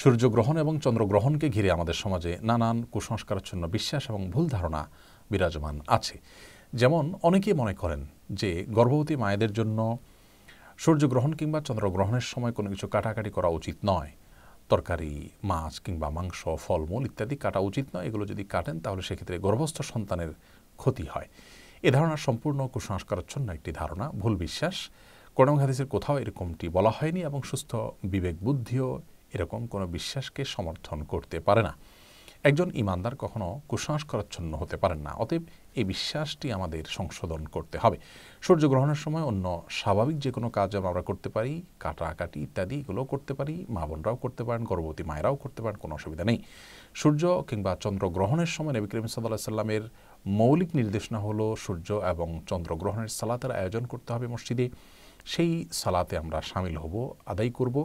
সূর্যগ্রহণ এবং চন্দ্রগ্রহণকে ঘিরে আমাদের সমাজে নানান কুসংস্কারচ্ছন্ন বিশ্বাস এবং ভুল ধারণা বিরাজমান আছে যেমন অনেকেই মনে করেন যে গর্ভবতী মায়েদের জন্য সূর্যগ্রহণ কিংবা চন্দ্রগ্রহণের সময় কোনো কিছু কাটাকাটি করা উচিত নয় তরকারি মাছ কিংবা মাংস ফলমূল ইত্যাদি কাটা উচিত নয় এগুলো যদি কাটেন তাহলে সেক্ষেত্রে গর্ভস্থ সন্তানের ক্ষতি হয় এ ধারণা সম্পূর্ণ কুসংস্কারচ্ছন্ন একটি ধারণা ভুল বিশ্বাস কোরআন হাদিসের কোথাও এরকমটি বলা হয়নি এবং সুস্থ বিবেক বুদ্ধিও এরকম কোনো বিশ্বাসকে সমর্থন করতে পারে না একজন ইমানদার কখনো কুসংস্কারচ্ছন্ন হতে পারেন না অতএব এই বিশ্বাসটি আমাদের সংশোধন করতে হবে সূর্যগ্রহণের সময় অন্য স্বাভাবিক যে কোনো কাজ আমরা করতে পারি কাটাকাটি ইত্যাদি এগুলো করতে পারি মা বোনরাও করতে পারেন গর্ভবতী মায়েরাও করতে পারেন কোনো অসুবিধা নেই সূর্য কিংবা চন্দ্রগ্রহণের সময় নবী করিম সাল্লাহ সাল্লামের মৌলিক নির্দেশনা হলো সূর্য এবং চন্দ্রগ্রহণের সালাতের আয়োজন করতে হবে মসজিদে সেই সালাতে আমরা সামিল হব আদায় করব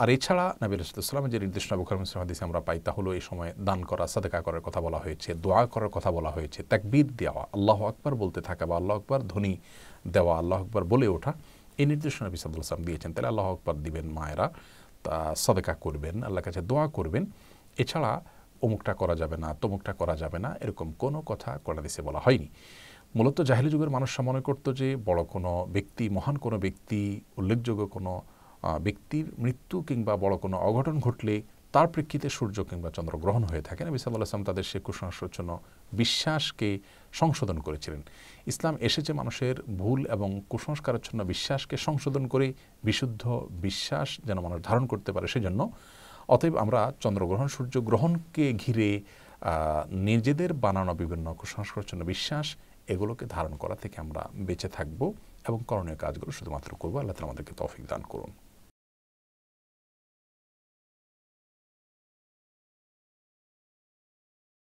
আর এছাড়া নাবিল রসুলাম যে নির্দেশনা বুখার মুসলিম হাদিসে আমরা পাই তা হলো এই সময় দান করা সাদেকা করার কথা বলা হয়েছে দোয়া করার কথা বলা হয়েছে ত্যাগবির দেওয়া আল্লাহ আকবর বলতে থাকা বা আল্লাহ আকবর ধ্বনি দেওয়া আল্লাহ আকবর বলে ওঠা এই নির্দেশনা নবী সাদুল দিয়েছেন তাহলে আল্লাহ আকবর দিবেন মায়েরা তা সদেকা করবেন আল্লাহর কাছে দোয়া করবেন এছাড়া অমুকটা করা যাবে না তমুকটা করা যাবে না এরকম কোনো কথা কোরআনাদিসে বলা হয়নি মূলত জাহেলি যুগের মানুষরা মনে করতো যে বড় কোনো ব্যক্তি মহান কোনো ব্যক্তি উল্লেখযোগ্য কোনো ব্যক্তির মৃত্যু কিংবা বড় কোনো অঘটন ঘটলে তার প্রেক্ষিতে সূর্য কিংবা চন্দ্র গ্রহণ হয়ে থাকে না বিসাল্লাহ আসলাম তাদের সে কুসংস্কার জন্য বিশ্বাসকে সংশোধন করেছিলেন ইসলাম এসেছে মানুষের ভুল এবং জন্য বিশ্বাসকে সংশোধন করে বিশুদ্ধ বিশ্বাস যেন মানুষ ধারণ করতে পারে সেজন্য অতএব আমরা চন্দ্রগ্রহণ সূর্যগ্রহণকে ঘিরে নিজেদের বানানো বিভিন্ন জন্য বিশ্বাস এগুলোকে ধারণ করা থেকে আমরা বেঁচে থাকব এবং করণীয় কাজগুলো শুধুমাত্র করবো আল্লাহ তালা আমাদেরকে তফিক দান করুন